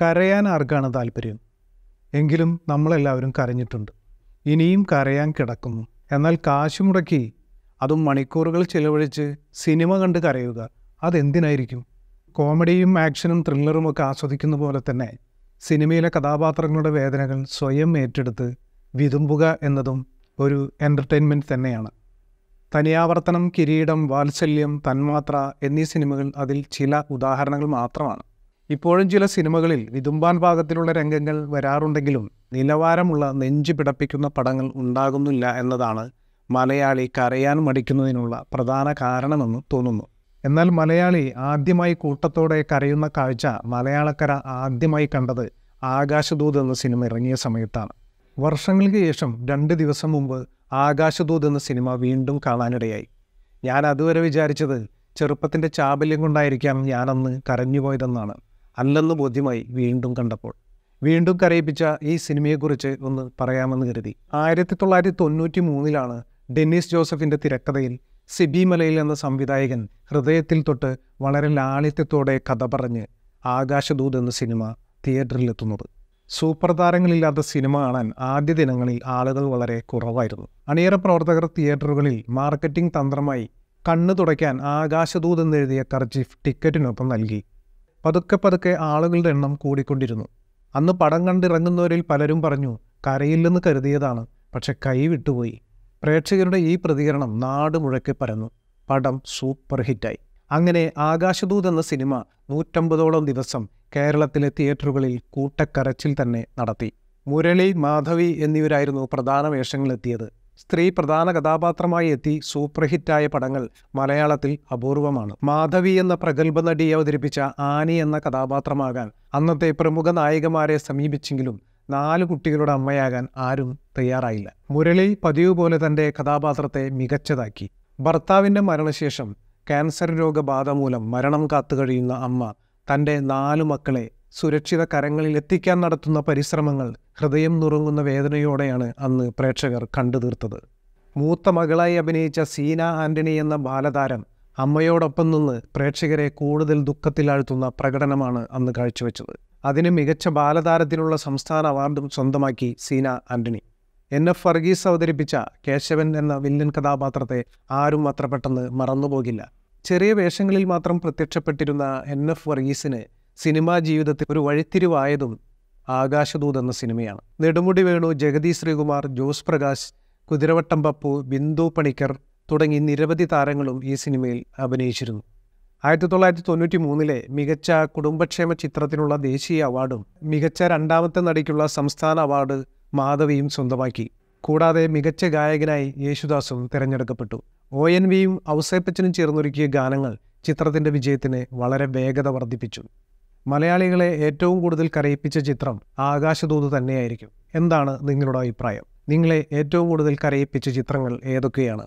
കരയാൻ ആർക്കാണ് താല്പര്യം എങ്കിലും നമ്മളെല്ലാവരും കരഞ്ഞിട്ടുണ്ട് ഇനിയും കരയാൻ കിടക്കുന്നു എന്നാൽ കാശ് മുടക്കി അതും മണിക്കൂറുകൾ ചിലവഴിച്ച് സിനിമ കണ്ട് കരയുക അതെന്തിനായിരിക്കും കോമഡിയും ആക്ഷനും ത്രില്ലറും ഒക്കെ ആസ്വദിക്കുന്ന പോലെ തന്നെ സിനിമയിലെ കഥാപാത്രങ്ങളുടെ വേദനകൾ സ്വയം ഏറ്റെടുത്ത് വിതുമ്പുക എന്നതും ഒരു എൻ്റർടൈൻമെൻറ്റ് തന്നെയാണ് തനിയാവർത്തനം കിരീടം വാത്സല്യം തന്മാത്ര എന്നീ സിനിമകൾ അതിൽ ചില ഉദാഹരണങ്ങൾ മാത്രമാണ് ഇപ്പോഴും ചില സിനിമകളിൽ വിതുമ്പാൻ ഭാഗത്തിലുള്ള രംഗങ്ങൾ വരാറുണ്ടെങ്കിലും നിലവാരമുള്ള നെഞ്ചു പിടപ്പിക്കുന്ന പടങ്ങൾ ഉണ്ടാകുന്നില്ല എന്നതാണ് മലയാളി കരയാൻ മടിക്കുന്നതിനുള്ള പ്രധാന കാരണമെന്ന് തോന്നുന്നു എന്നാൽ മലയാളി ആദ്യമായി കൂട്ടത്തോടെ കരയുന്ന കാഴ്ച മലയാളക്കര ആദ്യമായി കണ്ടത് ആകാശദൂത് എന്ന സിനിമ ഇറങ്ങിയ സമയത്താണ് വർഷങ്ങൾക്ക് ശേഷം രണ്ട് ദിവസം മുമ്പ് ആകാശദൂത് എന്ന സിനിമ വീണ്ടും കാണാനിടയായി ഞാൻ അതുവരെ വിചാരിച്ചത് ചെറുപ്പത്തിൻ്റെ ചാബല്യം കൊണ്ടായിരിക്കാം ഞാനന്ന് കരഞ്ഞുപോയതെന്നാണ് അല്ലെന്ന് ബോധ്യമായി വീണ്ടും കണ്ടപ്പോൾ വീണ്ടും കരയിപ്പിച്ച ഈ സിനിമയെക്കുറിച്ച് ഒന്ന് പറയാമെന്ന് കരുതി ആയിരത്തി തൊള്ളായിരത്തി തൊണ്ണൂറ്റി മൂന്നിലാണ് ഡെന്നിസ് ജോസഫിൻ്റെ തിരക്കഥയിൽ സിബിമലയിൽ എന്ന സംവിധായകൻ ഹൃദയത്തിൽ തൊട്ട് വളരെ ലാളിത്യത്തോടെ കഥ പറഞ്ഞ് ആകാശദൂത് എന്ന സിനിമ തിയേറ്ററിലെത്തുന്നത് സൂപ്പർ താരങ്ങളില്ലാത്ത സിനിമ കാണാൻ ആദ്യ ദിനങ്ങളിൽ ആളുകൾ വളരെ കുറവായിരുന്നു അണിയറ പ്രവർത്തകർ തിയേറ്ററുകളിൽ മാർക്കറ്റിംഗ് തന്ത്രമായി കണ്ണു തുടയ്ക്കാൻ ആകാശദൂത് എന്നെഴുതിയ കർജിഫ് ടിക്കറ്റിനൊപ്പം നൽകി പതുക്കെ പതുക്കെ ആളുകളുടെ എണ്ണം കൂടിക്കൊണ്ടിരുന്നു അന്ന് പടം കണ്ടിറങ്ങുന്നവരിൽ പലരും പറഞ്ഞു കരയില്ലെന്ന് കരുതിയതാണ് പക്ഷെ കൈ വിട്ടുപോയി പ്രേക്ഷകരുടെ ഈ പ്രതികരണം നാട് മുഴക്കി പരന്നു പടം സൂപ്പർ ഹിറ്റായി അങ്ങനെ ആകാശദൂത് എന്ന സിനിമ നൂറ്റമ്പതോളം ദിവസം കേരളത്തിലെ തിയേറ്ററുകളിൽ കൂട്ടക്കരച്ചിൽ തന്നെ നടത്തി മുരളി മാധവി എന്നിവരായിരുന്നു പ്രധാന വേഷങ്ങളെത്തിയത് സ്ത്രീ പ്രധാന കഥാപാത്രമായി എത്തി സൂപ്പർ ഹിറ്റായ പടങ്ങൾ മലയാളത്തിൽ അപൂർവമാണ് മാധവി എന്ന പ്രഗത്ഭ നടിയെ അവതരിപ്പിച്ച ആനി എന്ന കഥാപാത്രമാകാൻ അന്നത്തെ പ്രമുഖ നായികമാരെ സമീപിച്ചെങ്കിലും നാല് കുട്ടികളുടെ അമ്മയാകാൻ ആരും തയ്യാറായില്ല മുരളി പതിവ് പോലെ തന്റെ കഥാപാത്രത്തെ മികച്ചതാക്കി ഭർത്താവിന്റെ മരണശേഷം ക്യാൻസർ രോഗബാധ മൂലം മരണം കഴിയുന്ന അമ്മ തന്റെ നാലു മക്കളെ സുരക്ഷിത കരങ്ങളിൽ എത്തിക്കാൻ നടത്തുന്ന പരിശ്രമങ്ങൾ ഹൃദയം നുറുങ്ങുന്ന വേദനയോടെയാണ് അന്ന് പ്രേക്ഷകർ കണ്ടു തീർത്തത് മൂത്ത മകളായി അഭിനയിച്ച സീന ആന്റണി എന്ന ബാലതാരം അമ്മയോടൊപ്പം നിന്ന് പ്രേക്ഷകരെ കൂടുതൽ ദുഃഖത്തിലാഴ്ത്തുന്ന പ്രകടനമാണ് അന്ന് കാഴ്ചവെച്ചത് അതിന് മികച്ച ബാലതാരത്തിനുള്ള സംസ്ഥാന അവാർഡും സ്വന്തമാക്കി സീന ആന്റണി എൻ എഫ് വർഗീസ് അവതരിപ്പിച്ച കേശവൻ എന്ന വില്ലൻ കഥാപാത്രത്തെ ആരും അത്ര പെട്ടെന്ന് മറന്നുപോകില്ല ചെറിയ വേഷങ്ങളിൽ മാത്രം പ്രത്യക്ഷപ്പെട്ടിരുന്ന എൻ എഫ് വർഗീസിന് സിനിമാ ജീവിതത്തിൽ ഒരു വഴിത്തിരിവായതും ആകാശദൂത് എന്ന സിനിമയാണ് നെടുമുടി വേണു ജഗതി ശ്രീകുമാർ ജോസ് പ്രകാശ് കുതിരവട്ടം പപ്പു ബിന്ദു പണിക്കർ തുടങ്ങി നിരവധി താരങ്ങളും ഈ സിനിമയിൽ അഭിനയിച്ചിരുന്നു ആയിരത്തി തൊള്ളായിരത്തി തൊണ്ണൂറ്റി മൂന്നിലെ മികച്ച കുടുംബക്ഷേമ ചിത്രത്തിനുള്ള ദേശീയ അവാർഡും മികച്ച രണ്ടാമത്തെ നടിക്കുള്ള സംസ്ഥാന അവാർഡ് മാധവിയും സ്വന്തമാക്കി കൂടാതെ മികച്ച ഗായകനായി യേശുദാസും തിരഞ്ഞെടുക്കപ്പെട്ടു ഒ എൻ വിയും ഔസേപ്പച്ചനും ചേർന്നൊരുക്കിയ ഗാനങ്ങൾ ചിത്രത്തിൻ്റെ വിജയത്തിന് വളരെ വേഗത വർദ്ധിപ്പിച്ചു മലയാളികളെ ഏറ്റവും കൂടുതൽ കരയിപ്പിച്ച ചിത്രം ആകാശദൂത് തന്നെയായിരിക്കും എന്താണ് നിങ്ങളുടെ അഭിപ്രായം നിങ്ങളെ ഏറ്റവും കൂടുതൽ കരയിപ്പിച്ച ചിത്രങ്ങൾ ഏതൊക്കെയാണ്